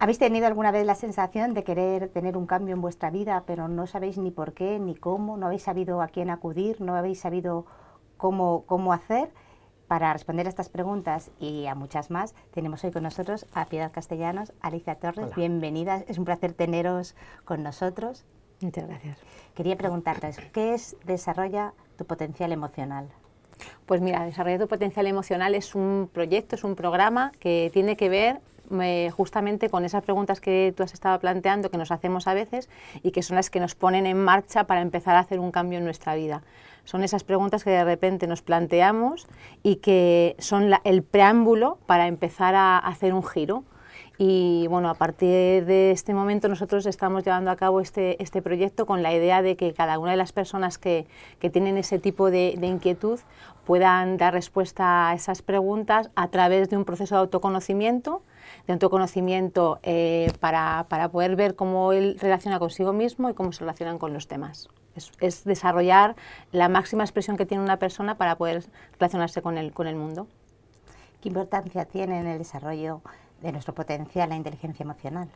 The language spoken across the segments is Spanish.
¿Habéis tenido alguna vez la sensación de querer tener un cambio en vuestra vida, pero no sabéis ni por qué, ni cómo, no habéis sabido a quién acudir, no habéis sabido cómo, cómo hacer? Para responder a estas preguntas y a muchas más, tenemos hoy con nosotros a Piedad Castellanos, Alicia Torres. Bienvenidas, es un placer teneros con nosotros. Muchas gracias. Quería preguntarles, ¿qué es Desarrolla tu potencial emocional? Pues mira, Desarrolla tu potencial emocional es un proyecto, es un programa que tiene que ver eh, justamente con esas preguntas que tú has estado planteando, que nos hacemos a veces y que son las que nos ponen en marcha para empezar a hacer un cambio en nuestra vida. Son esas preguntas que de repente nos planteamos y que son el preámbulo para empezar a hacer un giro. Y bueno, a partir de este momento nosotros estamos llevando a cabo este, este proyecto con la idea de que cada una de las personas que, tienen ese tipo de, inquietud puedan dar respuesta a esas preguntas a través de un proceso de autoconocimiento de autoconocimiento eh, para, poder ver cómo él relaciona consigo mismo y cómo se relacionan con los temas. Es, desarrollar la máxima expresión que tiene una persona para poder relacionarse con el, con el mundo. ¿Qué importancia tiene en el desarrollo de nuestro potencial la inteligencia emocional?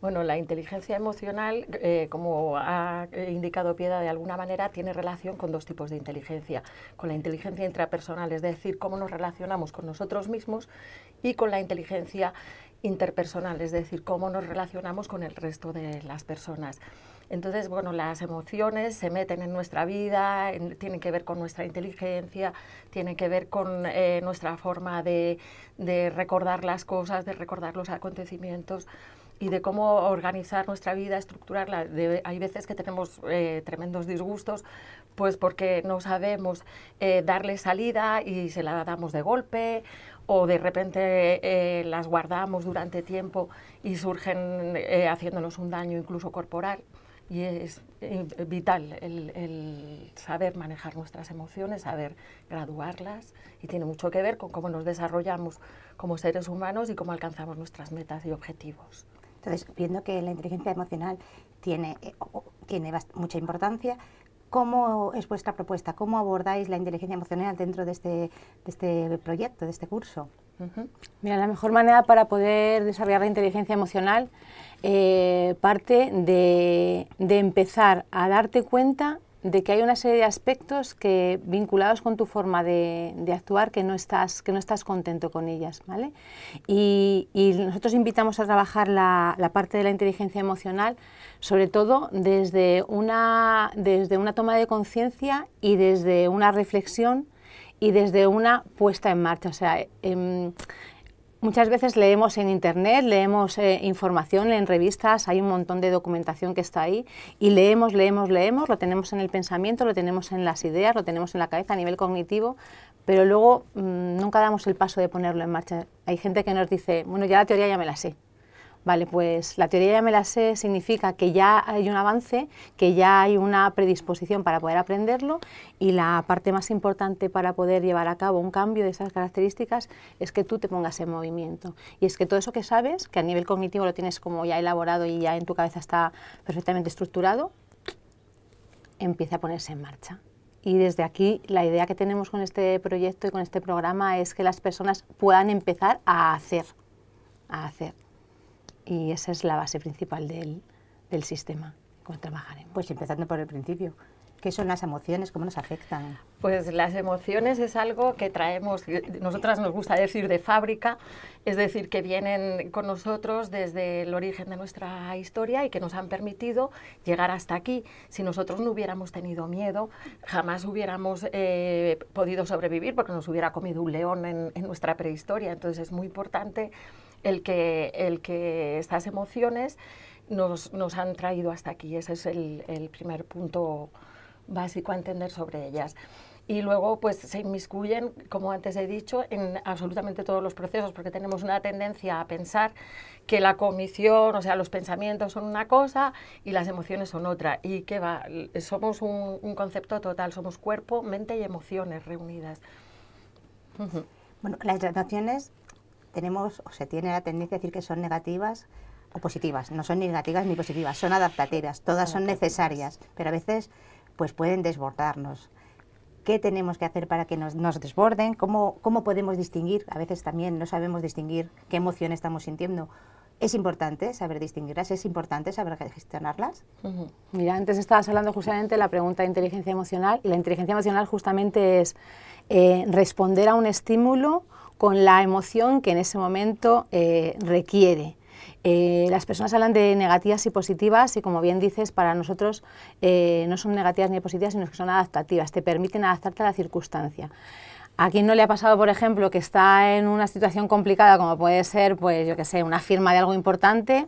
Bueno, la inteligencia emocional, eh, como ha indicado Piedra de alguna manera, tiene relación con dos tipos de inteligencia. Con la inteligencia intrapersonal, es decir, cómo nos relacionamos con nosotros mismos, y con la inteligencia interpersonal, es decir, cómo nos relacionamos con el resto de las personas. Entonces, bueno, las emociones se meten en nuestra vida, tienen que ver con nuestra inteligencia, tienen que ver con eh, nuestra forma de, de recordar las cosas, de recordar los acontecimientos y de cómo organizar nuestra vida, estructurarla. hay veces que tenemos eh, tremendos disgustos, pues porque no sabemos eh, darle salida y se la damos de golpe, o de repente eh, las guardamos durante tiempo y surgen eh, haciéndonos un daño incluso corporal. Y es eh, vital el, saber manejar nuestras emociones, saber graduarlas y tiene mucho que ver con cómo nos desarrollamos como seres humanos y cómo alcanzamos nuestras metas y objetivos. Entonces, viendo que la inteligencia emocional tiene, tiene mucha importancia, ¿Cómo es vuestra propuesta? ¿Cómo abordáis la inteligencia emocional dentro de este, de este proyecto, de este curso? Mira, la mejor manera para poder desarrollar la inteligencia emocional eh, parte de empezar a darte cuenta de que hay una serie de aspectos que vinculados con tu forma de, actuar que no estás que no estás contento con ellas vale y, nosotros invitamos a trabajar la, parte de la inteligencia emocional sobre todo desde una desde una toma de conciencia y desde una reflexión y desde una puesta en marcha o sea em, Muchas veces leemos en internet, leemos eh, información en revistas, hay un montón de documentación que está ahí y leemos, leemos, leemos, lo tenemos en el pensamiento, lo tenemos en las ideas, lo tenemos en la cabeza a nivel cognitivo, pero luego mm, nunca damos el paso de ponerlo en marcha. Hay gente que nos dice, bueno, ya la teoría ya me la sé, Vale, pues la teoría ya me la sé, significa que ya hay un avance, que ya hay una predisposición para poder aprenderlo y la parte más importante para poder llevar a cabo un cambio de esas características es que tú te pongas en movimiento. Y es que todo eso que sabes, que a nivel cognitivo lo tienes como ya elaborado y ya en tu cabeza está perfectamente estructurado, empieza a ponerse en marcha. Y desde aquí la idea que tenemos con este proyecto y con este programa es que las personas puedan empezar a hacer, a hacer y esa es la base principal del, del sistema, cómo trabajaremos. Pues empezando por el principio, ¿Qué son las emociones? ¿Cómo nos afectan? Pues las emociones es algo que traemos, nosotras nos gusta decir de fábrica, es decir, que vienen con nosotros desde el origen de nuestra historia y que nos han permitido llegar hasta aquí. Si nosotros no hubiéramos tenido miedo, jamás hubiéramos eh, podido sobrevivir porque nos hubiera comido un león en nuestra prehistoria. Entonces es muy importante el que, el que estas emociones nos, nos han traído hasta aquí. Ese es el, el primer punto básico a entender sobre ellas y luego pues se inmiscuyen, como antes he dicho, en absolutamente todos los procesos, porque tenemos una tendencia a pensar que la comisión o sea, los pensamientos son una cosa y las emociones son otra. Y que va, somos un, concepto total, somos cuerpo, mente y emociones reunidas. Bueno, las emociones tenemos, o se tiene la tendencia a decir que son negativas o positivas. No son negativas ni positivas, son adaptativas, todas son necesarias, pero a veces pues pueden desbordarnos. ¿Qué tenemos que hacer para que nos, nos desborden? ¿Cómo, ¿Cómo podemos distinguir? A veces también no sabemos distinguir qué emoción estamos sintiendo. Es importante saber distinguirlas, es importante saber gestionarlas. Mira, antes estabas hablando justamente de la pregunta de inteligencia emocional y la inteligencia emocional justamente es eh, responder a un estímulo con la emoción que en ese momento eh, requiere. Eh, las personas hablan de negativas y positivas y como bien dices, para nosotros eh, no son negativas ni positivas, sino que son adaptativas, te permiten adaptarte a la circunstancia. ¿A quien no le ha pasado, por ejemplo, que está en una situación complicada como puede ser, pues yo qué sé, una firma de algo importante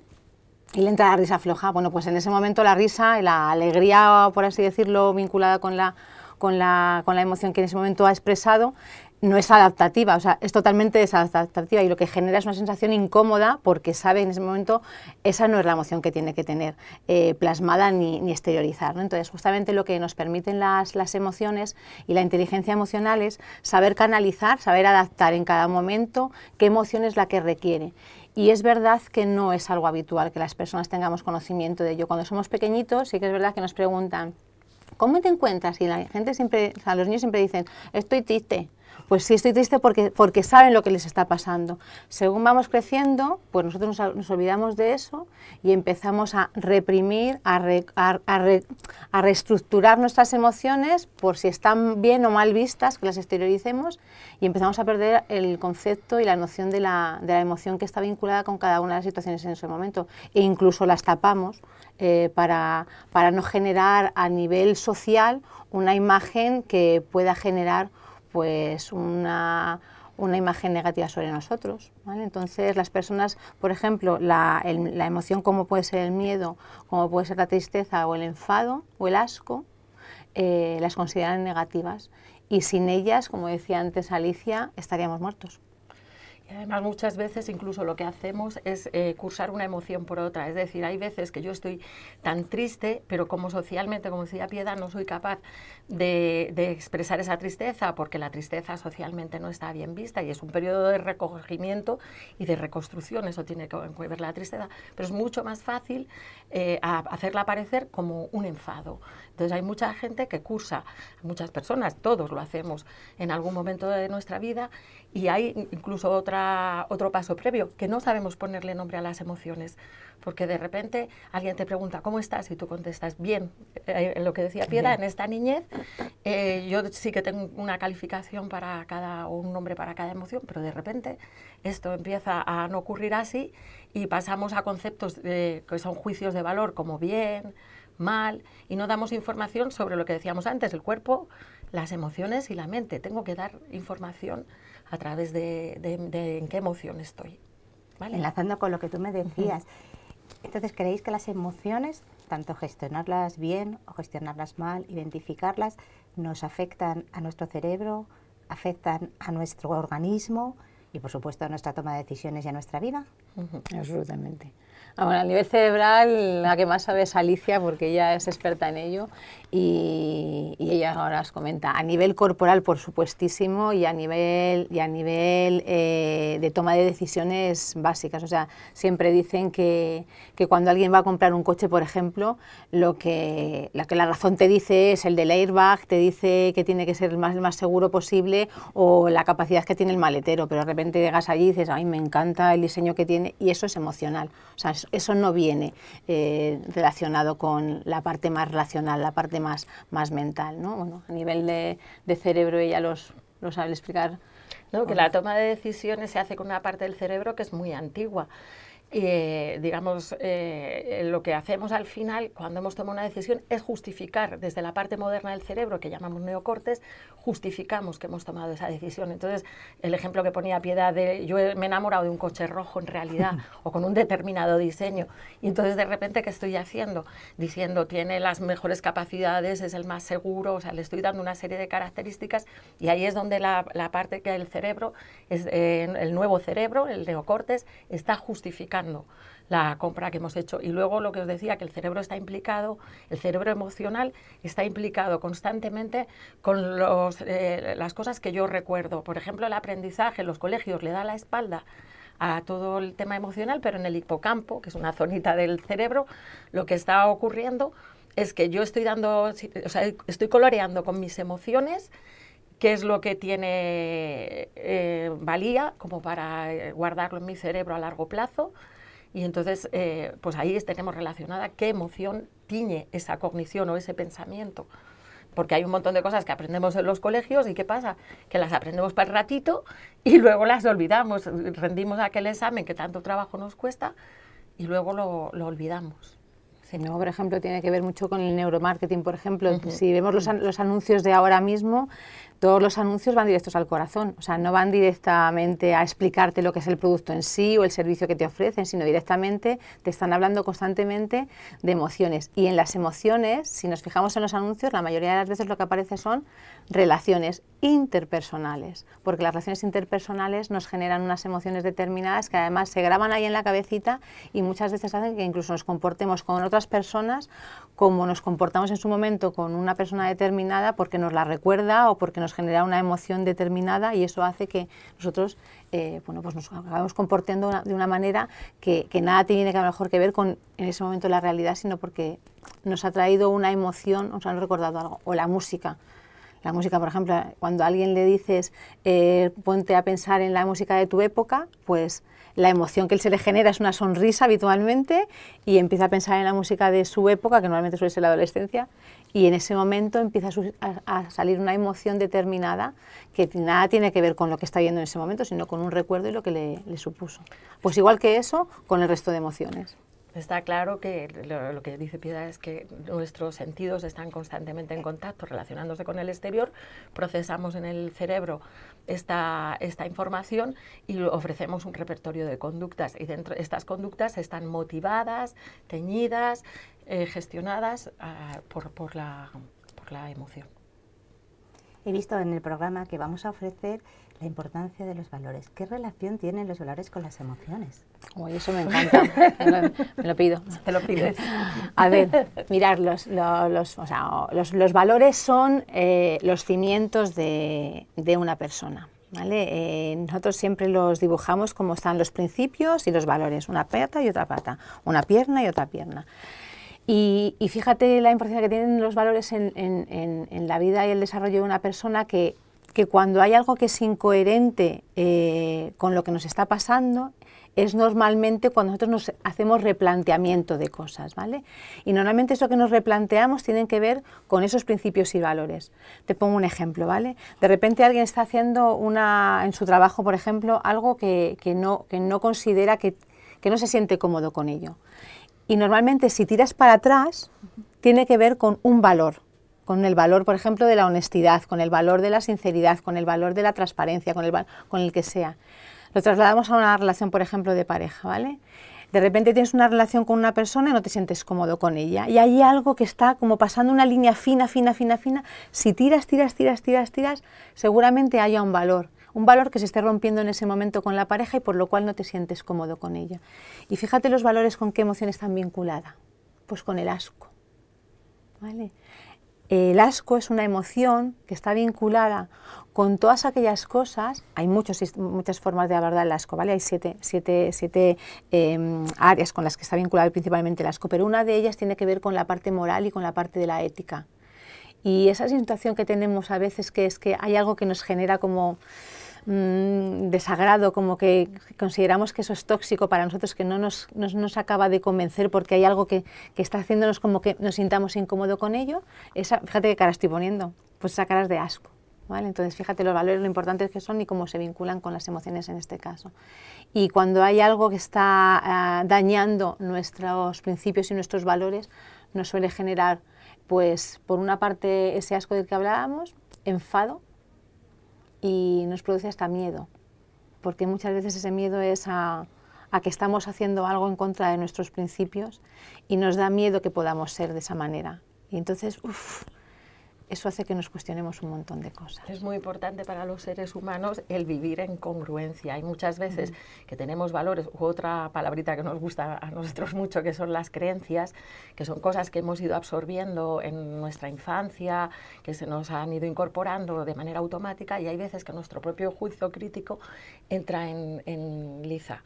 y le entra la risa floja? Bueno, pues en ese momento la risa y la alegría, por así decirlo, vinculada con la con la, con la, emoción que en ese momento ha expresado, no es adaptativa, o sea, es totalmente desadaptativa y lo que genera es una sensación incómoda porque sabe en ese momento esa no es la emoción que tiene que tener eh, plasmada ni, exteriorizar. ¿no? Entonces, justamente lo que nos permiten las, emociones y la inteligencia emocional es saber canalizar, saber adaptar en cada momento qué emoción es la que requiere. Y es verdad que no es algo habitual que las personas tengamos conocimiento de ello. Cuando somos pequeñitos sí que es verdad que nos preguntan, ¿cómo te encuentras? Y la gente siempre, o los niños siempre dicen, estoy triste pues sí estoy triste porque, porque saben lo que les está pasando. Según vamos creciendo, pues nosotros nos, olvidamos de eso y empezamos a reprimir, a, reestructurar nuestras emociones por si están bien o mal vistas, que las exterioricemos y empezamos a perder el concepto y la noción de la, emoción que está vinculada con cada una de las situaciones en ese momento e incluso las tapamos eh, para, para no generar a nivel social una imagen que pueda generar pues una, una imagen negativa sobre nosotros. Entonces, las personas, por ejemplo, la, la, emoción como puede ser el miedo, como puede ser la tristeza o el enfado o el asco, eh, las consideran negativas. Y sin ellas, como decía antes Alicia, estaríamos muertos además muchas veces incluso lo que hacemos es eh, cursar una emoción por otra. Es decir, hay veces que yo estoy tan triste, pero como socialmente, como decía Piedad, no soy capaz de, expresar esa tristeza porque la tristeza socialmente no está bien vista y es un periodo de recogimiento y de reconstrucción. Eso tiene que ver la tristeza. Pero es mucho más fácil eh, hacerla aparecer como un enfado. Entonces hay mucha gente que cursa, muchas personas, todos lo hacemos en algún momento de nuestra vida y hay incluso otras otro paso previo, que no sabemos ponerle nombre a las emociones, porque de repente alguien te pregunta, ¿cómo estás? Y tú contestas, bien, en eh, eh, lo que decía Piedra, en esta niñez, eh, yo sí que tengo una calificación para cada, o un nombre para cada emoción, pero de repente esto empieza a no ocurrir así y pasamos a conceptos que son juicios de valor, como bien, mal, y no damos información sobre lo que decíamos antes, el cuerpo, las emociones y la mente. Tengo que dar información a través de, en qué emoción estoy. Enlazando con lo que tú me decías, entonces creéis que las emociones, tanto gestionarlas bien o gestionarlas mal, identificarlas, nos afectan a nuestro cerebro, afectan a nuestro organismo y por supuesto a nuestra toma de decisiones y a nuestra vida. Absolutamente. a nivel cerebral, la que más sabe es Alicia, porque ella es experta en ello, y, ella ahora os comenta. A nivel corporal, por supuestísimo, y a nivel, y a nivel eh, de toma de decisiones básicas. O sea, siempre dicen que, que, cuando alguien va a comprar un coche, por ejemplo, lo que la, que la razón te dice es el del airbag, te dice que tiene que ser el más, seguro posible o la capacidad que tiene el maletero, pero de repente llegas allí y dices, ay, me encanta el diseño que tiene, y eso es emocional. O sea, eso no viene eh, relacionado con la parte más racional, la parte más más, mental, ¿no? Bueno, a nivel de, cerebro ella los, lo sabe explicar. No, que la toma de decisiones se hace con una parte del cerebro que es muy antigua y eh, digamos, eh, lo que hacemos al final, cuando hemos tomado una decisión, es justificar desde la parte moderna del cerebro, que llamamos neocortes, justificamos que hemos tomado esa decisión. Entonces, el ejemplo que ponía Piedad de yo me he enamorado de un coche rojo en realidad, o con un determinado diseño, y entonces de repente, ¿qué estoy haciendo? Diciendo, tiene las mejores capacidades, es el más seguro, o sea, le estoy dando una serie de características, y ahí es donde la, parte que el cerebro, es, eh, el nuevo cerebro, el neocortes, está justificando la compra que hemos hecho. Y luego lo que os decía, que el cerebro está implicado, el cerebro emocional está implicado constantemente con los, eh, las cosas que yo recuerdo. Por ejemplo, el aprendizaje, en los colegios le da la espalda a todo el tema emocional, pero en el hipocampo, que es una zonita del cerebro, lo que está ocurriendo es que yo estoy dando, estoy coloreando con mis emociones qué es lo que tiene eh, valía como para eh, guardarlo en mi cerebro a largo plazo. Y entonces, eh, pues ahí tenemos relacionada qué emoción tiñe esa cognición o ese pensamiento. Porque hay un montón de cosas que aprendemos en los colegios y ¿qué pasa? Que las aprendemos para el ratito y luego las olvidamos. Rendimos aquel examen que tanto trabajo nos cuesta y luego lo, lo olvidamos. Si no, por ejemplo, tiene que ver mucho con el neuromarketing, por ejemplo. Si vemos los, los, anuncios de ahora mismo, todos los anuncios van directos al corazón, o sea, no van directamente a explicarte lo que es el producto en sí o el servicio que te ofrecen, sino directamente te están hablando constantemente de emociones. Y en las emociones, si nos fijamos en los anuncios, la mayoría de las veces lo que aparece son relaciones interpersonales, porque las relaciones interpersonales nos generan unas emociones determinadas que además se graban ahí en la cabecita y muchas veces hacen que incluso nos comportemos con otras personas como nos comportamos en su momento con una persona determinada porque nos la recuerda o porque nos nos genera una emoción determinada y eso hace que nosotros eh, bueno, pues nos acabamos comportando de una manera que, nada tiene que a mejor que ver con en ese momento la realidad, sino porque nos ha traído una emoción, nos han recordado algo, o la música. La música, por ejemplo, cuando a alguien le dices eh, ponte a pensar en la música de tu época, pues la emoción que él se le genera es una sonrisa habitualmente y empieza a pensar en la música de su época, que normalmente suele ser la adolescencia, y en ese momento empieza a, salir una emoción determinada que nada tiene que ver con lo que está viendo en ese momento, sino con un recuerdo y lo que le supuso. Pues igual que eso, con el resto de emociones. Está claro que lo, que dice Piedad es que nuestros sentidos están constantemente en contacto, relacionándose con el exterior, procesamos en el cerebro esta, información y ofrecemos un repertorio de conductas. Y dentro estas conductas están motivadas, teñidas, eh, gestionadas ah, por, la, por la emoción. He visto en el programa que vamos a ofrecer la importancia de los valores. ¿Qué relación tienen los valores con las emociones? eso me encanta. me, lo, pido. Te lo pides. A ver, mirar, los, los, o sea, los valores son eh, los cimientos de, de una persona. ¿Vale? Eh, nosotros siempre los dibujamos como están los principios y los valores, una pata y otra pata, una pierna y otra pierna. Y, fíjate la importancia que tienen los valores en, en, en, la vida y el desarrollo de una persona que que cuando hay algo que es incoherente eh, con lo que nos está pasando, es normalmente cuando nosotros nos hacemos replanteamiento de cosas, ¿vale? Y normalmente eso que nos replanteamos tiene que ver con esos principios y valores. Te pongo un ejemplo, ¿vale? De repente alguien está haciendo una, en su trabajo, por ejemplo, algo que, no, no considera que, que no se siente cómodo con ello. Y normalmente si tiras para atrás, tiene que ver con un valor con el valor, por ejemplo, de la honestidad, con el valor de la sinceridad, con el valor de la transparencia, con el, con que sea. Lo trasladamos a una relación, por ejemplo, de pareja, ¿vale? De repente tienes una relación con una persona y no te sientes cómodo con ella. Y hay algo que está como pasando una línea fina, fina, fina, fina. Si tiras, tiras, tiras, tiras, tiras, seguramente haya un valor un valor que se esté rompiendo en ese momento con la pareja y por lo cual no te sientes cómodo con ella. Y fíjate los valores con qué emoción están vinculada. Pues con el asco. ¿Vale? el asco es una emoción que está vinculada con todas aquellas cosas, hay muchos, muchas formas de abordar el asco, ¿vale? Hay siete, em, áreas con las que está vinculado principalmente el asco, pero una de ellas tiene que ver con la parte moral y con la parte de la ética. Y esa situación que tenemos a veces que es que hay algo que nos genera como Mm, desagrado, como que consideramos que eso es tóxico para nosotros, que no nos, acaba de convencer porque hay algo que, está haciéndonos como que nos sintamos incómodo con ello, esa, fíjate qué cara estoy poniendo, pues esa cara de asco. ¿Vale? Entonces, fíjate los valores, lo importantes que son y cómo se vinculan con las emociones en este caso. Y cuando hay algo que está ah, dañando nuestros principios y nuestros valores, nos suele generar, pues, por una parte, ese asco del que hablábamos, enfado, y nos produce hasta miedo, porque muchas veces ese miedo es a, que estamos haciendo algo en contra de nuestros principios y nos da miedo que podamos ser de esa manera. Y entonces, uff, eso hace que nos cuestionemos un montón de cosas. Es muy importante para los seres humanos el vivir en congruencia. Hay muchas veces que tenemos valores, u otra palabrita que nos gusta a nosotros mucho, que son las creencias, que son cosas que hemos ido absorbiendo en nuestra infancia, que se nos han ido incorporando de manera automática y hay veces que nuestro propio juicio crítico entra en, en liza.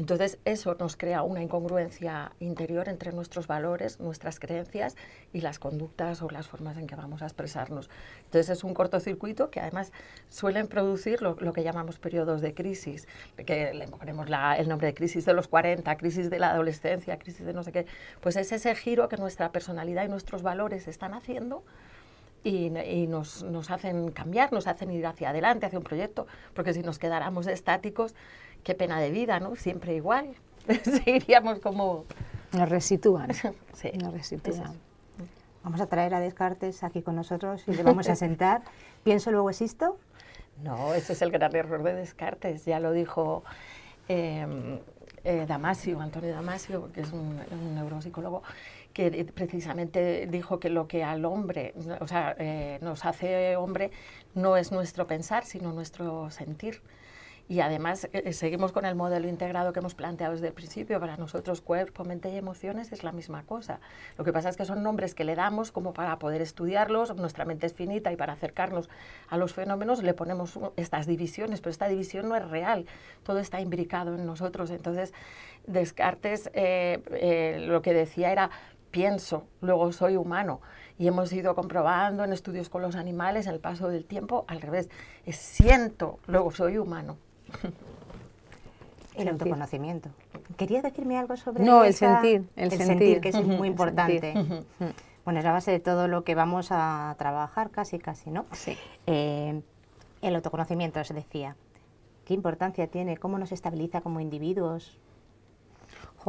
Entonces, eso nos crea una incongruencia interior entre nuestros valores, nuestras creencias y las conductas o las formas en que vamos a expresarnos. Entonces, es un cortocircuito que además suelen producir lo, que llamamos periodos de crisis, que le ponemos el nombre de crisis de los 40, crisis de la adolescencia, crisis de no sé qué. Pues es ese giro que nuestra personalidad y nuestros valores están haciendo y, nos hacen cambiar, nos hacen ir hacia adelante, hacia un proyecto, porque si nos quedáramos estáticos, qué pena de vida, ¿no? Siempre igual. Seguiríamos como... Nos resitúan. sí, nos resitúan. Vamos a traer a Descartes aquí con nosotros y le vamos a sentar. ¿Pienso luego existo? No, ese es el gran error de Descartes, ya lo dijo em, eh, Damasio, Antonio Damasio, que es un, neuropsicólogo, que precisamente dijo que lo que al hombre, o sea, eh, nos hace hombre no es nuestro pensar, sino nuestro sentir. Y además eh, eh, seguimos con el modelo integrado que hemos planteado desde el principio. Para nosotros cuerpo, mente y emociones es la misma cosa. Lo que pasa es que son nombres que le damos como para poder estudiarlos. Nuestra mente es finita y para acercarnos a los fenómenos le ponemos estas divisiones, pero esta división no es real. Todo está imbricado en nosotros. Entonces, Descartes eh, lo que decía era pienso, luego soy humano. Y hemos ido comprobando en estudios con los animales, en el paso del tiempo, al revés, siento, luego soy humano. El autoconocimiento. ¿Querías decirme algo sobre No, el sentir. El, el sentir. que es muy importante. Bueno, es la base de todo lo que vamos a trabajar casi, casi, ¿no? Sí. Eh, el autoconocimiento, se decía. ¿Qué importancia tiene? ¿Cómo nos estabiliza como individuos?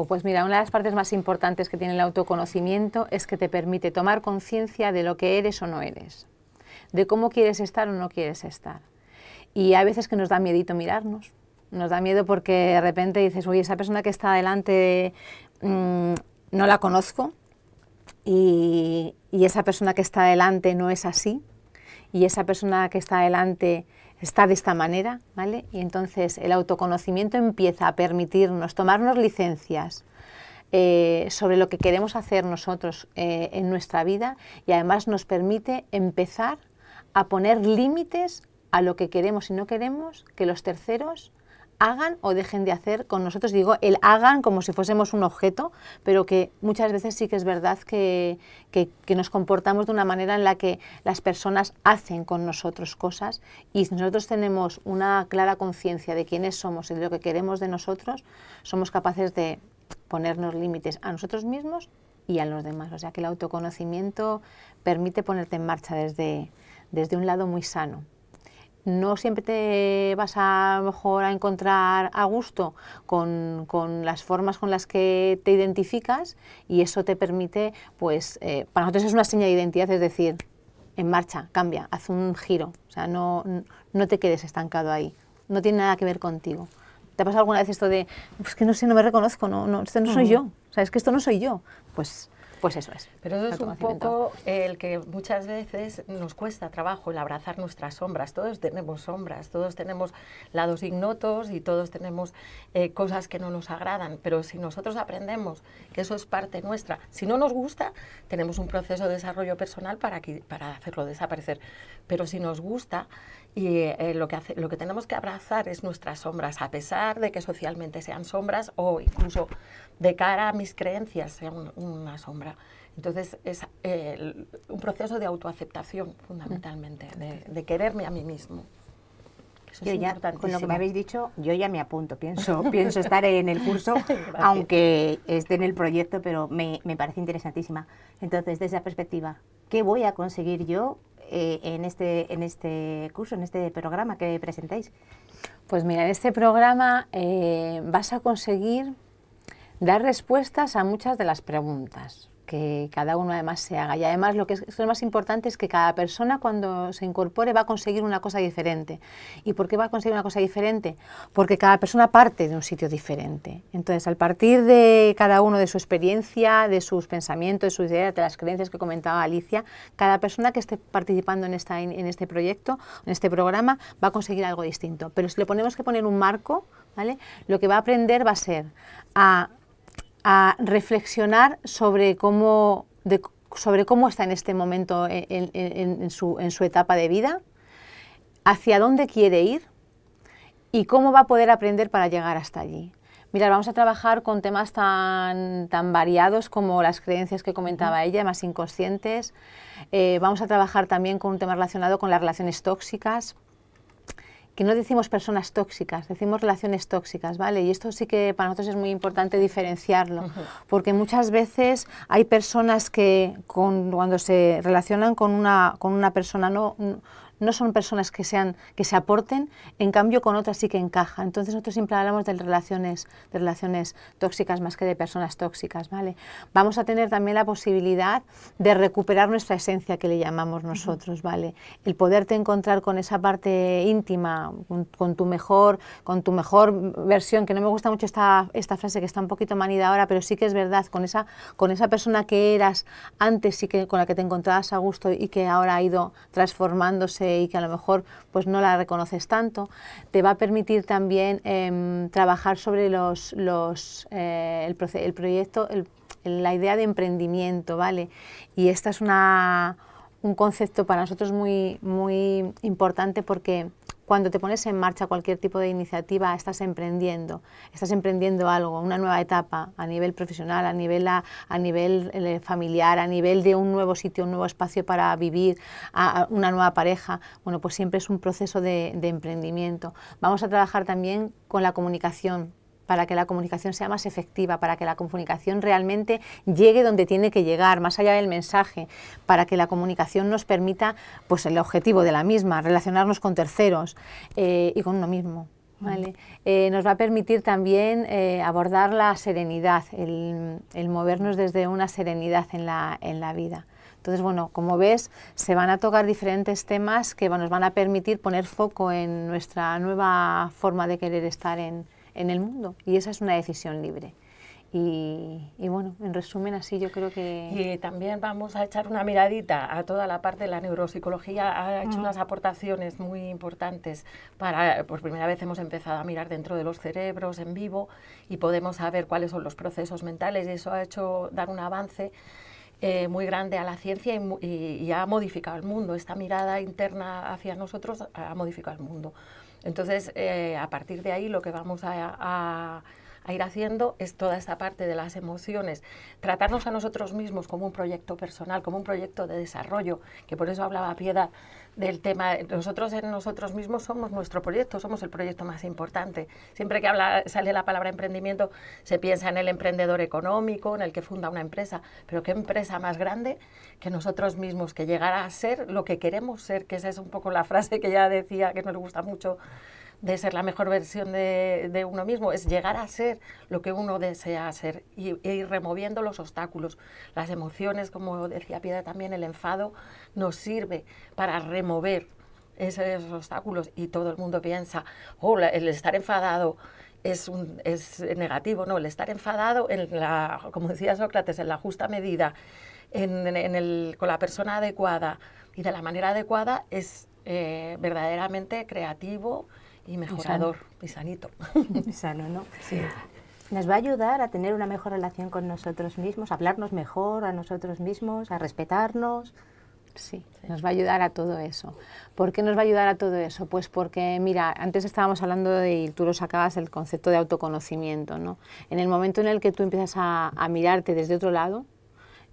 pues mira, una de las partes más importantes que tiene el autoconocimiento es que te permite tomar conciencia de lo que eres o no eres, de cómo quieres estar o no quieres estar. Y hay veces que nos da miedito mirarnos. Nos da miedo porque de repente dices, oye, esa persona que está adelante mm, no la conozco y, esa persona que está adelante no es así y esa persona que está adelante está de esta manera, ¿vale? Y entonces el autoconocimiento empieza a permitirnos tomarnos licencias eh, sobre lo que queremos hacer nosotros eh, en nuestra vida y además nos permite empezar a poner límites a lo que queremos y no queremos que los terceros hagan o dejen de hacer con nosotros. Digo, el hagan como si fuésemos un objeto, pero que muchas veces sí que es verdad que, nos comportamos de una manera en la que las personas hacen con nosotros cosas y si nosotros tenemos una clara conciencia de quiénes somos y de lo que queremos de nosotros, somos capaces de ponernos límites a nosotros mismos y a los demás. O sea que el autoconocimiento permite ponerte en marcha desde un lado muy sano no siempre te vas a mejor a encontrar a gusto con, con, las formas con las que te identificas y eso te permite, pues, eh, para nosotros es una señal de identidad, es decir, en marcha, cambia, haz un giro, o sea, no, no te quedes estancado ahí, no tiene nada que ver contigo. ¿Te ha pasado alguna vez esto de, pues que no sé, no me reconozco, no, no, esto no soy yo, o sea, es que esto no soy yo? Pues pues eso es. Pero es un poco el que muchas veces nos cuesta trabajo el abrazar nuestras sombras. Todos tenemos sombras, todos tenemos lados ignotos y todos tenemos eh, cosas que no nos agradan. Pero si nosotros aprendemos que eso es parte nuestra, si no nos gusta, tenemos un proceso de desarrollo personal para, para hacerlo desaparecer. Pero si nos gusta y eh, lo, que lo que tenemos que abrazar es nuestras sombras, a pesar de que socialmente sean sombras o incluso de cara a mis creencias sea una sombra. Entonces es eh, un proceso de autoaceptación fundamentalmente, mm. de, quererme a mí mismo. con lo que me habéis dicho, yo ya me apunto, pienso, pienso estar en el curso, aunque esté en el proyecto, pero me, me parece interesantísima. Entonces, desde esa perspectiva, ¿qué voy a conseguir yo eh, en, este, en este curso, en este programa que presentáis? Pues mira, en este programa eh, vas a conseguir dar respuestas a muchas de las preguntas que cada uno además se haga. Y además lo que es, más importante es que cada persona cuando se incorpore va a conseguir una cosa diferente. ¿Y por qué va a conseguir una cosa diferente? Porque cada persona parte de un sitio diferente. Entonces, al partir de cada uno de su experiencia, de sus pensamientos, de sus ideas, de las creencias que comentaba Alicia, cada persona que esté participando en, esta, en este proyecto, en este programa, va a conseguir algo distinto. Pero si le ponemos que poner un marco, ¿vale? lo que va a aprender va a ser a a reflexionar sobre cómo, sobre cómo está en este momento e, en, su, etapa de vida, hacia dónde quiere ir y cómo va a poder aprender para llegar hasta allí. Mira, vamos a trabajar con temas tan, variados como las creencias que comentaba ella, más inconscientes. Eh, vamos a trabajar también con un tema relacionado con las relaciones tóxicas que no decimos personas tóxicas, decimos relaciones tóxicas, ¿vale? Y esto sí que para nosotros es muy importante diferenciarlo, porque muchas veces hay personas que con, cuando se relacionan con una, con una persona no, no son personas que, sean, que se aporten, en cambio con otras sí que encaja. Entonces nosotros siempre hablamos de relaciones, de relaciones tóxicas más que de personas tóxicas, ¿vale? Vamos a tener también la posibilidad de recuperar nuestra esencia que le llamamos nosotros, ¿vale? El poderte encontrar con esa parte íntima, con, tu mejor, con tu mejor versión, que no me gusta mucho esta, esta frase que está un poquito manida ahora, pero sí que es verdad, con esa, con esa persona que eras antes y que, con la que te encontrabas a gusto y que ahora ha ido transformándose y que a lo mejor pues no la reconoces tanto. Te va a permitir también em, trabajar sobre los, los eh, el, proyecto, la idea de emprendimiento, ¿vale? Y esta es un concepto para nosotros muy, muy importante porque cuando te pones en marcha cualquier tipo de iniciativa, estás emprendiendo, estás emprendiendo algo, una nueva etapa a nivel profesional, a nivel, a, nivel eh, familiar, a nivel de un nuevo sitio, un nuevo espacio para vivir, una nueva pareja, bueno, pues siempre es un proceso de emprendimiento. Vamos a trabajar también con la comunicación, para que la comunicación sea más efectiva, para que la comunicación realmente llegue donde tiene que llegar, más allá del mensaje, para que la comunicación nos permita pues, el objetivo de la misma, relacionarnos con terceros eh, y con uno mismo. Eh, nos va a permitir también eh, abordar la serenidad, el, movernos desde una serenidad en la, en la vida. Entonces, bueno, como ves, se van a tocar diferentes temas que nos van a permitir poner foco en nuestra nueva forma de querer estar en, en el mundo y esa es una decisión libre. Y, bueno, en resumen, así yo creo que... Y también vamos a echar una miradita a toda la parte de la neuropsicología. Ha hecho unas aportaciones muy importantes para, por primera vez hemos empezado a mirar dentro de los cerebros en vivo y podemos saber cuáles son los procesos mentales y eso ha hecho dar un avance. Eh, muy grande a la ciencia y, y, y, ha modificado el mundo. Esta mirada interna hacia nosotros ha modificado el mundo. Entonces, eh, a partir de ahí lo que vamos a, a, ir haciendo es toda esta parte de las emociones, tratarnos a nosotros mismos como un proyecto personal, como un proyecto de desarrollo, que por eso hablaba Piedad del tema. Nosotros en nosotros mismos somos nuestro proyecto, somos el proyecto más importante. Siempre que habla, sale la palabra emprendimiento, se piensa en el emprendedor económico, en el que funda una empresa. Pero qué empresa más grande que nosotros mismos, que llegará a ser lo que queremos ser, que esa es un poco la frase que ya decía que nos gusta mucho de ser la mejor versión de, uno mismo, es llegar a ser lo que uno desea ser y, ir removiendo los obstáculos. Las emociones, como decía Piedra también, el enfado nos sirve para remover esos obstáculos y todo el mundo piensa, oh, el estar enfadado es, negativo, no, el estar enfadado, como decía Sócrates, en la justa medida, con la persona adecuada y de la manera adecuada es eh, verdaderamente creativo, y mejorador y, sanito. Y sano, ¿no? Sí. Nos va a ayudar a tener una mejor relación con nosotros mismos, a hablarnos mejor a nosotros mismos, a respetarnos. Sí, nos va a ayudar a todo eso. ¿Por qué nos va a ayudar a todo eso? Pues porque, mira, antes estábamos hablando de, y tú lo sacabas, el concepto de autoconocimiento, ¿no? En el momento en el que tú empiezas a, mirarte desde otro lado,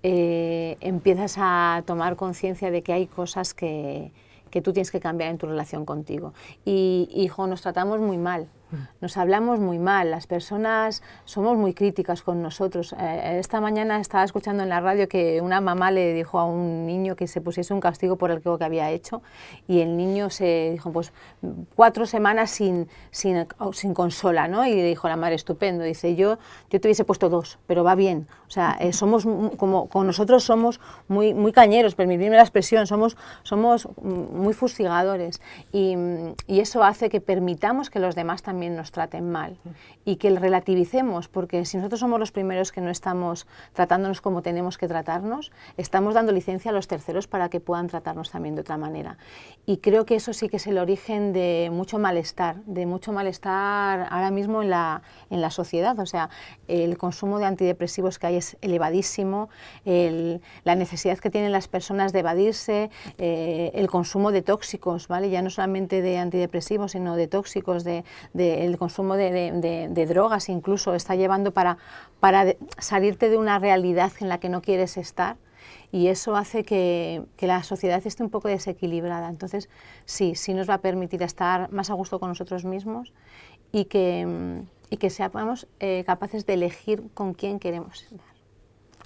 eh, empiezas a tomar conciencia de que hay cosas que, que tú tienes que cambiar en tu relación contigo. Y, hijo, nos tratamos muy mal, nos hablamos muy mal, las personas somos muy críticas con nosotros. Eh, esta mañana estaba escuchando en la radio que una mamá le dijo a un niño que se pusiese un castigo por el que había hecho y el niño se dijo, pues cuatro semanas sin, sin, consola, ¿no? Y le dijo la madre, estupendo, dice, yo, yo te hubiese puesto dos, pero va bien. O sea, eh, somos, como con nosotros somos muy, muy cañeros, permitirme la expresión, somos, somos muy fustigadores y, y eso hace que permitamos que los demás también nos traten mal y que el relativicemos, porque si nosotros somos los primeros que no estamos tratándonos como tenemos que tratarnos, estamos dando licencia a los terceros para que puedan tratarnos también de otra manera. Y creo que eso sí que es el origen de mucho malestar, de mucho malestar ahora mismo en la, en la sociedad. O sea, el consumo de antidepresivos que hay es elevadísimo, el, la necesidad que tienen las personas de evadirse, eh, el consumo de tóxicos, ¿vale? Ya no solamente de antidepresivos, sino de tóxicos, de el consumo de, drogas incluso está llevando para, para salirte de una realidad en la que no quieres estar y eso hace que, la sociedad esté un poco desequilibrada. Entonces, sí, sí nos va a permitir estar más a gusto con nosotros mismos y que, que seamos eh, capaces de elegir con quién queremos estar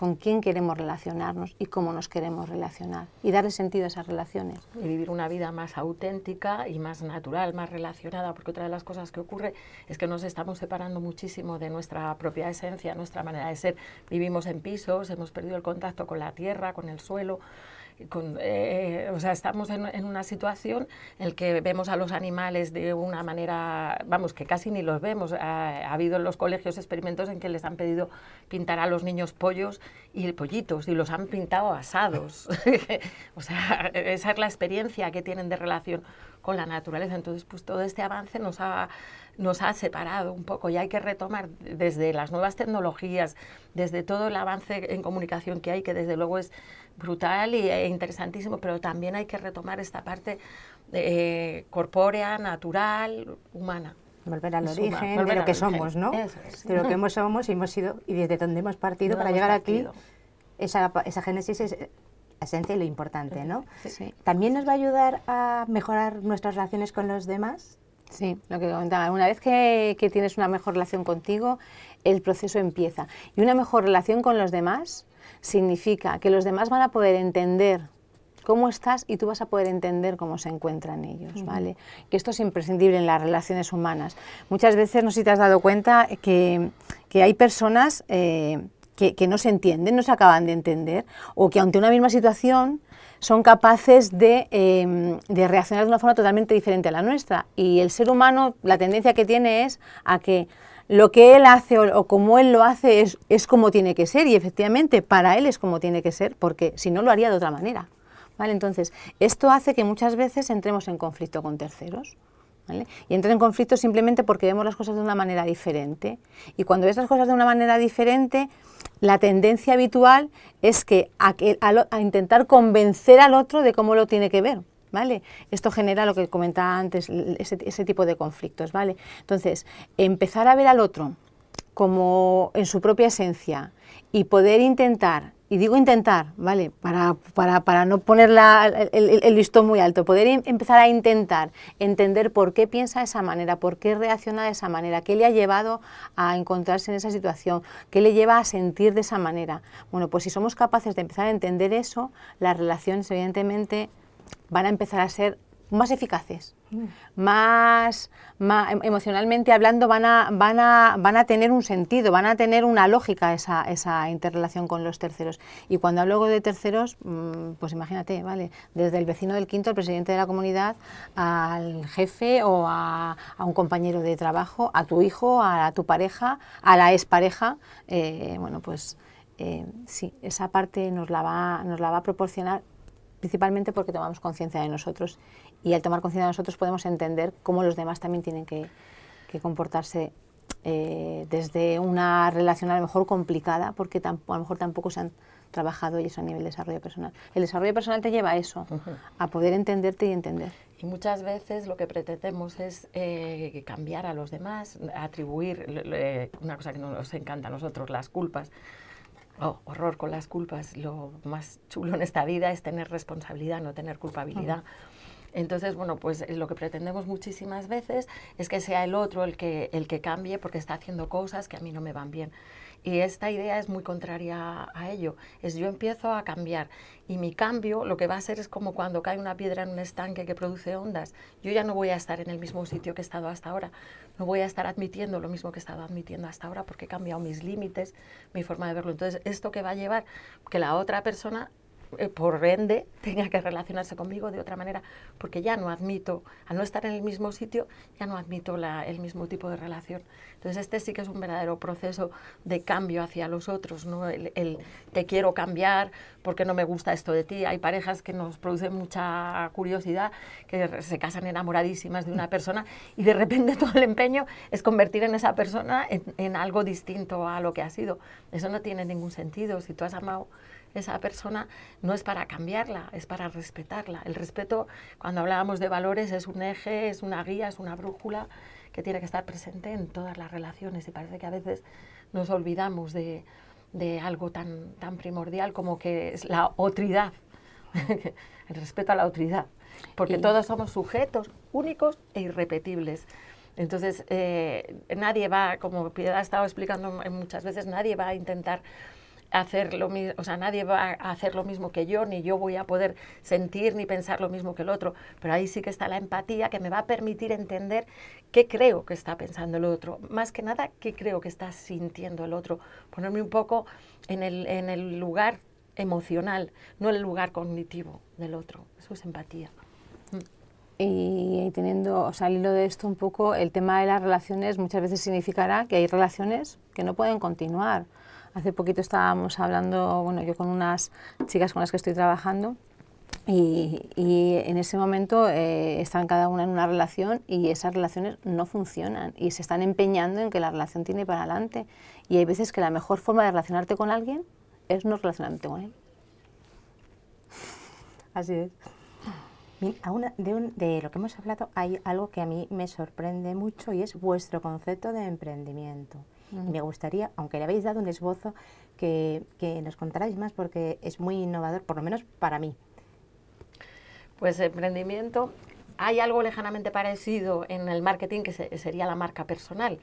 con quién queremos relacionarnos y cómo nos queremos relacionar y darle sentido a esas relaciones. Y vivir una vida más auténtica y más natural, más relacionada, porque otra de las cosas que ocurre es que nos estamos separando muchísimo de nuestra propia esencia, nuestra manera de ser. Vivimos en pisos, hemos perdido el contacto con la tierra, con el suelo. Eh, eh, o sea, estamos en, una situación en la que vemos a los animales de una manera, vamos, que casi ni los vemos. Ha, habido en los colegios experimentos en que les han pedido pintar a los niños pollos y pollitos y los han pintado asados. o sea, esa es la experiencia que tienen de relación con la naturaleza. Entonces, pues todo este avance nos ha, nos ha separado un poco y hay que retomar desde las nuevas tecnologías, desde todo el avance en comunicación que hay, que desde luego es brutal e interesantísimo, pero también hay que retomar esta parte eh, corpórea, natural, humana. Volver al origen volver de lo que somos, ¿no? De lo que hemos somos y hemos sido y desde donde hemos partido para llegar aquí. Esa, esa génesis es eh, esencia y lo importante, ¿no? Sí, sí. ¿También nos va a ayudar a mejorar nuestras relaciones con los demás? Sí, lo que comentaba, una vez que, que, tienes una mejor relación contigo, el proceso empieza. Y una mejor relación con los demás significa que los demás van a poder entender cómo estás y tú vas a poder entender cómo se encuentran ellos, ¿vale? Que esto es imprescindible en las relaciones humanas. Muchas veces, no sé si te has dado cuenta, que, hay personas eh, que, no se entienden, no se acaban de entender, o que ante una misma situación son capaces de, em, de reaccionar de una forma totalmente diferente a la nuestra. Y el ser humano, la tendencia que tiene es a que lo que él hace o, como él lo hace es, es, como tiene que ser y efectivamente para él es como tiene que ser porque si no lo haría de otra manera. ¿vale? Entonces, esto hace que muchas veces entremos en conflicto con terceros. Y entremos en conflicto simplemente porque vemos las cosas de una manera diferente. Y cuando ves las cosas de una manera diferente, la tendencia habitual es que a intentar convencer al otro de cómo lo tiene que ver. ¿vale? Esto genera lo que comentaba antes, ese, tipo de conflictos, ¿vale? Entonces, empezar a ver al otro como en su propia esencia y poder intentar y digo intentar, ¿vale? Para, para, para no poner el, listón muy alto, poder em, empezar a intentar entender por qué piensa de esa manera, por qué reacciona de esa manera, qué le ha llevado a encontrarse en esa situación, qué le lleva a sentir de esa manera. Bueno, pues si somos capaces de empezar a entender eso, las relaciones evidentemente van a empezar a ser más eficaces, mm. más, em, emocionalmente hablando van a, van, a, van a tener un sentido, van a tener una lógica esa, esa interrelación con los terceros. Y cuando hablo de terceros, mm, pues imagínate, ¿vale? Desde el vecino del quinto, el presidente de la comunidad, al jefe o a, un compañero de trabajo, a tu hijo, a, tu pareja, a la expareja, eh, bueno, pues eh, sí, esa parte nos la va, nos la va a proporcionar principalmente porque tomamos conciencia de nosotros y al tomar conciencia de nosotros podemos entender cómo los demás también tienen que, comportarse eh, desde una relación a lo mejor complicada, porque a lo mejor tampoco se han trabajado y eso a nivel de desarrollo personal. El desarrollo personal te lleva a eso, a poder entenderte y entender. Y muchas veces lo que pretendemos es eh, cambiar a los demás, atribuir una cosa que nos encanta a nosotros, las culpas oh, horror con las culpas, lo más chulo en esta vida es tener responsabilidad, no tener culpabilidad. Entonces, bueno, pues eh, lo que pretendemos muchísimas veces es que sea el otro el que, el que cambie porque está haciendo cosas que a mí no me van bien. Y esta idea es muy contraria a ello. Es yo empiezo a cambiar y mi cambio lo que va a ser es como cuando cae una piedra en un estanque que produce ondas. Yo ya no voy a estar en el mismo sitio que he estado hasta ahora. No voy a estar admitiendo lo mismo que he estado admitiendo hasta ahora porque he cambiado mis límites, mi forma de verlo. Entonces, ¿esto que va a llevar? Que la otra persona eh, por ende, tenga que relacionarse conmigo de otra manera, porque ya no admito, al no estar en el mismo sitio, ya no admito el mismo tipo de relación. Entonces, este sí que es un verdadero proceso de cambio hacia los otros, ¿no? El, te quiero cambiar porque no me gusta esto de ti. Hay parejas que nos producen mucha curiosidad, que se casan enamoradísimas de una persona y de repente todo el empeño es convertir en esa persona en algo distinto a lo que ha sido. Eso no tiene ningún sentido. Si tú has amado esa persona no es para cambiarla, es para respetarla. El respeto, cuando hablábamos de valores, es un eje, es una guía, es una brújula que tiene que estar presente en todas las relaciones y parece que a veces nos olvidamos de, de algo tan, tan primordial como que es la otridad, el respeto a la otridad. porque todos somos sujetos únicos e irrepetibles. Entonces, eh, nadie va, como Piedad ha estado explicando muchas veces, nadie va a intentar hacer lo mismo, o sea, nadie va a hacer lo mismo que yo, ni yo voy a poder sentir ni pensar lo mismo que el otro, pero ahí sí que está la empatía que me va a permitir entender qué creo que está pensando el otro, más que nada qué creo que está sintiendo el otro, ponerme un poco en el, lugar emocional, no en el lugar cognitivo del otro, eso es empatía. Y, teniendo, o de esto un poco, el tema de las relaciones muchas veces significará que hay relaciones que no pueden continuar. Hace poquito estábamos hablando, bueno, yo con unas chicas con las que estoy trabajando y, en ese momento eh, están cada una en una relación y esas relaciones no funcionan y se están empeñando en que la relación tiene para adelante. Y hay veces que la mejor forma de relacionarte con alguien es no relacionarte con él. Así es. de, lo que hemos hablado hay algo que a mí me sorprende mucho y es vuestro concepto de emprendimiento. Me gustaría, aunque le habéis dado un esbozo, que, nos contarais más porque es muy innovador, por lo menos para mí. Pues emprendimiento, hay algo lejanamente parecido en el marketing que sería la marca personal.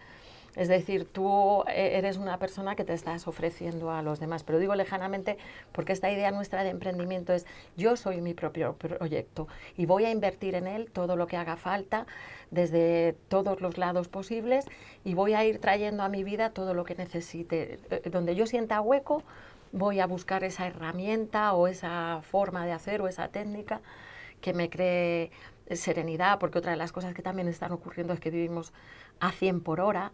Es decir, tú eh, eres una persona que te estás ofreciendo a los demás, pero digo lejanamente porque esta idea nuestra de emprendimiento es yo soy mi propio proyecto y voy a invertir en él todo lo que haga falta desde todos los lados posibles y voy a ir trayendo a mi vida todo lo que necesite. Eh, eh, donde yo sienta hueco, voy a buscar esa herramienta o esa forma de hacer o esa técnica que me cree serenidad, porque otra de las cosas que también están ocurriendo es que vivimos a 100 por hora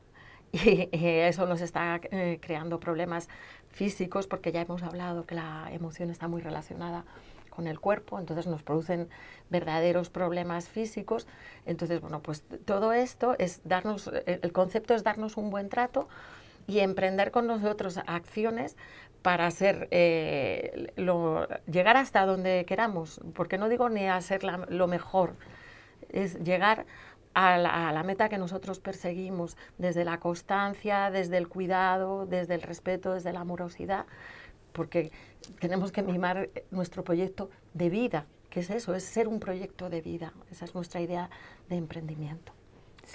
y, eso nos está eh, creando problemas físicos porque ya hemos hablado que la emoción está muy relacionada con el cuerpo, entonces nos producen verdaderos problemas físicos. Entonces, bueno, pues todo esto es darnos, eh, el concepto es darnos un buen trato y emprender con nosotros acciones para hacer, eh, llegar hasta donde queramos, porque no digo ni hacer la, lo mejor, es llegar a la, meta que nosotros perseguimos, desde la constancia, desde el cuidado, desde el respeto, desde la amorosidad, porque tenemos que mimar eh, nuestro proyecto de vida, que es eso, es ser un proyecto de vida, esa es nuestra idea de emprendimiento.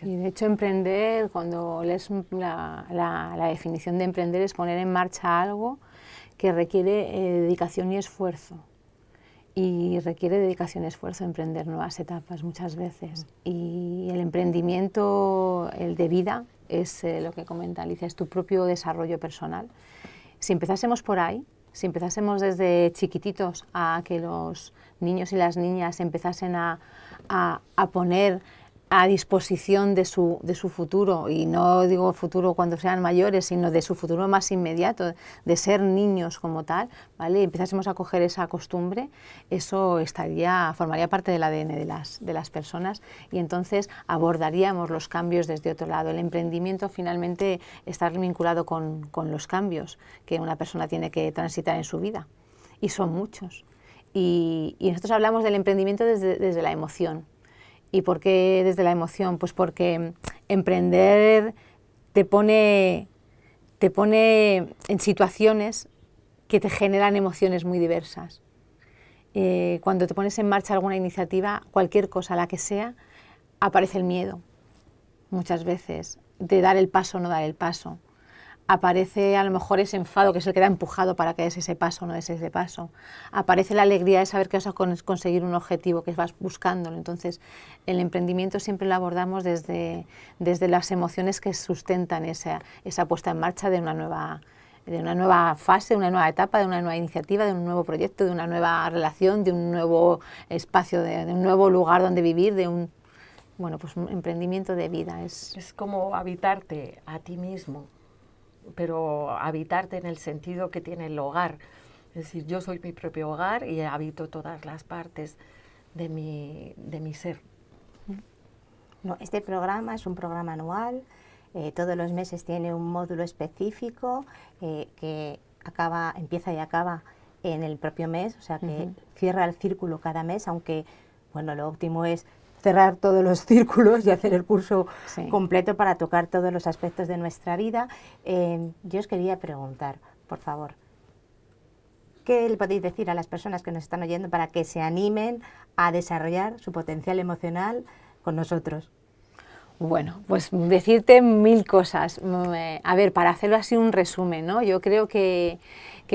de hecho emprender, cuando lees la, definición de emprender es poner en marcha algo que requiere eh, dedicación y esfuerzo y requiere dedicación y esfuerzo emprender nuevas etapas muchas veces. Y el emprendimiento, el de vida, es eh, lo que comenta Alicia, es tu propio desarrollo personal. Si empezásemos por ahí, si empezásemos desde chiquititos a que los niños y las niñas empezasen a, a poner a disposición de su, futuro, y no digo futuro cuando sean mayores, sino de su futuro más inmediato, de ser niños como tal, ¿vale? Y empezásemos a coger esa costumbre, eso estaría, formaría parte del ADN de las, personas y entonces abordaríamos los cambios desde otro lado. El emprendimiento finalmente está vinculado con, los cambios que una persona tiene que transitar en su vida, y son muchos. Y, nosotros hablamos del emprendimiento desde la emoción. ¿Y por qué desde la emoción? Pues porque emprender te pone, en situaciones que te generan emociones muy diversas. Eh, cuando te pones en marcha alguna iniciativa, cualquier cosa, la que sea, aparece el miedo muchas veces de dar el paso o no dar el paso aparece a lo mejor ese enfado que es el que da empujado para que es ese paso, o no des ese paso. Aparece la alegría de saber que vas a conseguir un objetivo, que vas buscándolo. Entonces, el emprendimiento siempre lo abordamos desde, desde las emociones que sustentan esa, esa puesta en marcha de una nueva de una nueva fase, de una nueva etapa, de una nueva iniciativa, de un nuevo proyecto, de una nueva relación, de un nuevo espacio, de, un nuevo lugar donde vivir, de un bueno, pues un emprendimiento de vida es es como habitarte a ti mismo, pero habitarte en el sentido que tiene el hogar. Es decir, yo soy mi propio hogar y habito todas las partes de mi, ser. este programa es un programa anual, eh, todos los meses tiene un módulo específico eh, que acaba, empieza y acaba en el propio mes, o sea que cierra el círculo cada mes, aunque bueno, lo óptimo es cerrar todos los círculos y hacer el curso completo para tocar todos los aspectos de nuestra vida. Eh, yo os quería preguntar, por favor, ¿qué le podéis decir a las personas que nos están oyendo para que se animen a desarrollar su potencial emocional con nosotros? Bueno, pues decirte mil cosas. Mm, eh, a ver, para hacerlo así un resumen, ¿no? Yo creo que,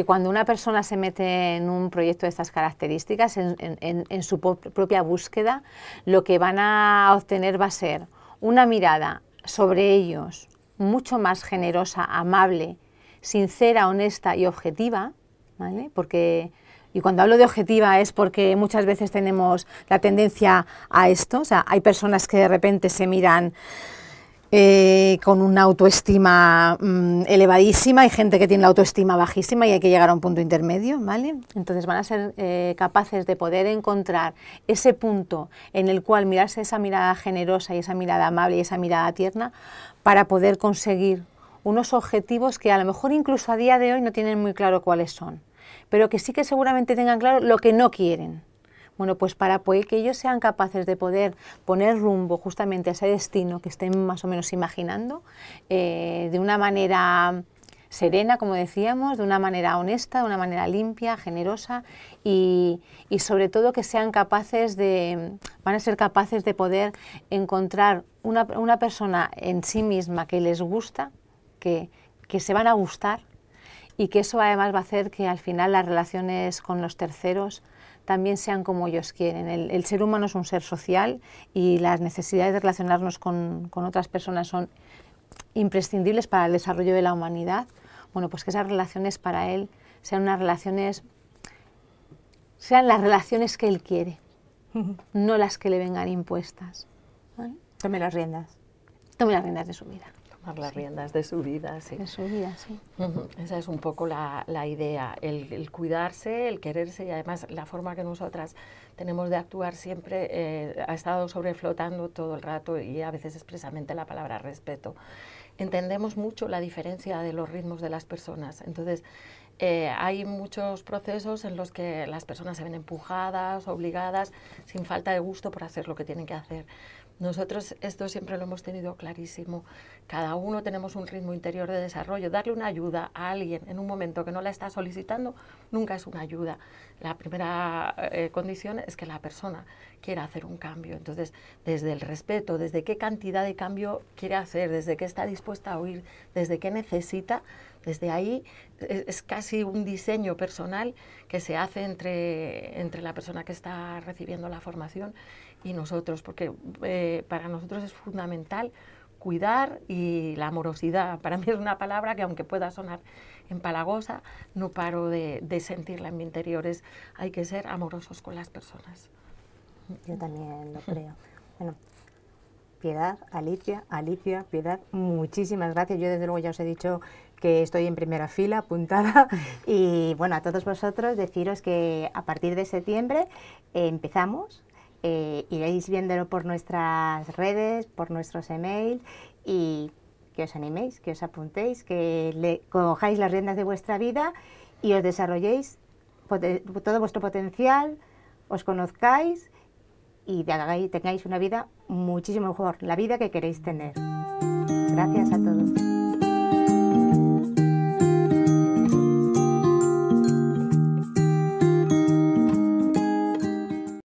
cuando una persona se mete en un proyecto de estas características, en, en, su propia búsqueda, lo que van a obtener va a ser una mirada sobre ellos mucho más generosa, amable, sincera, honesta y objetiva, ¿vale? Porque y cuando hablo de objetiva es porque muchas veces tenemos la tendencia a esto. O sea, hay personas que de repente se miran eh, con una autoestima mm, elevadísima, hay gente que tiene la autoestima bajísima y hay que llegar a un punto intermedio, ¿vale? Entonces van a ser eh, capaces de poder encontrar ese punto en el cual mirarse esa mirada generosa y esa mirada amable y esa mirada tierna para poder conseguir unos objetivos que a lo mejor incluso a día de hoy no tienen muy claro cuáles son pero que sí que seguramente tengan claro lo que no quieren. Bueno, pues para que ellos sean capaces de poder poner rumbo justamente a ese destino que estén más o menos imaginando, eh, de una manera serena, como decíamos, de una manera honesta, de una manera limpia, generosa y, sobre todo que sean capaces de, van a ser capaces de poder encontrar una, una persona en sí misma que les gusta, que, que se van a gustar y que eso además va a hacer que al final las relaciones con los terceros también sean como ellos quieren. El, ser humano es un ser social y las necesidades de relacionarnos con, otras personas son imprescindibles para el desarrollo de la humanidad. Bueno, pues que esas relaciones para él sean unas relaciones, sean las relaciones que él quiere, no las que le vengan impuestas. Tome las riendas. Tome las riendas de su vida las riendas de su vida, sí. De su vida, sí. Esa es un poco la, la idea, el, cuidarse, el quererse y además la forma que nosotras tenemos de actuar siempre eh, ha estado sobreflotando todo el rato y a veces expresamente la palabra respeto. Entendemos mucho la diferencia de los ritmos de las personas, entonces eh, hay muchos procesos en los que las personas se ven empujadas, obligadas, sin falta de gusto por hacer lo que tienen que hacer nosotros esto siempre lo hemos tenido clarísimo. Cada uno tenemos un ritmo interior de desarrollo. Darle una ayuda a alguien en un momento que no la está solicitando nunca es una ayuda. La primera eh, condición es que la persona quiera hacer un cambio. Entonces, desde el respeto, desde qué cantidad de cambio quiere hacer, desde qué está dispuesta a oír, desde qué necesita, desde ahí eh, es, casi un diseño personal que se hace entre, entre la persona que está recibiendo la formación y nosotros, porque eh, para nosotros es fundamental cuidar y la amorosidad. Para mí es una palabra que aunque pueda sonar empalagosa, no paro de, sentirla en mi interior. Es, hay que ser amorosos con las personas. Yo también lo creo. Bueno, Piedad, Alicia, Alicia, Piedad, muchísimas gracias. Yo desde luego ya os he dicho que estoy en primera fila, apuntada. Y bueno, a todos vosotros deciros que a partir de septiembre eh, empezamos eh, iréis viéndolo por nuestras redes, por nuestros emails y que os animéis, que os apuntéis, que le, cojáis las riendas de vuestra vida y os desarrolléis todo vuestro potencial, os conozcáis y tengáis una vida muchísimo mejor, la vida que queréis tener. Gracias a todos.